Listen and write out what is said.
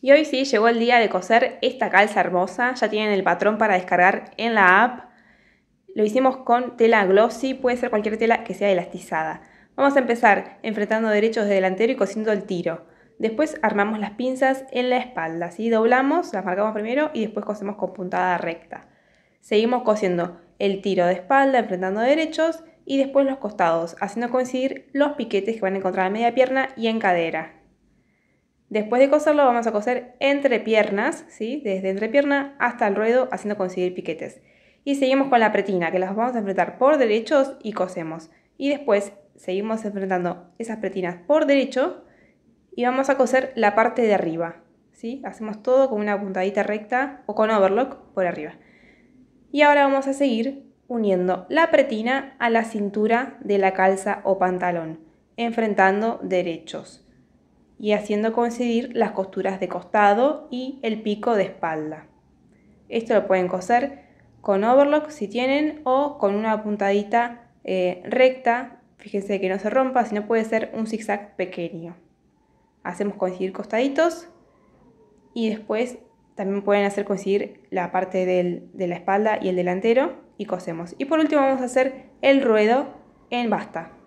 Y hoy sí, llegó el día de coser esta calza hermosa. Ya tienen el patrón para descargar en la app. Lo hicimos con tela glossy, puede ser cualquier tela que sea elastizada. Vamos a empezar enfrentando derechos de delantero y cosiendo el tiro. Después armamos las pinzas en la espalda, así doblamos, las marcamos primero y después cosemos con puntada recta. Seguimos cosiendo el tiro de espalda, enfrentando derechos y después los costados, haciendo coincidir los piquetes que van a encontrar en media pierna y en cadera. Después de coserlo vamos a coser entre piernas, ¿sí? desde entrepierna hasta el ruedo haciendo conseguir piquetes. Y seguimos con la pretina, que las vamos a enfrentar por derechos y cosemos. Y después seguimos enfrentando esas pretinas por derecho y vamos a coser la parte de arriba. ¿sí? Hacemos todo con una puntadita recta o con overlock por arriba. Y ahora vamos a seguir uniendo la pretina a la cintura de la calza o pantalón, enfrentando derechos y haciendo coincidir las costuras de costado y el pico de espalda. Esto lo pueden coser con overlock si tienen o con una puntadita eh, recta, fíjense que no se rompa, sino puede ser un zigzag pequeño. Hacemos coincidir costaditos y después también pueden hacer coincidir la parte de la espalda y el delantero y cosemos. Y por último vamos a hacer el ruedo en basta.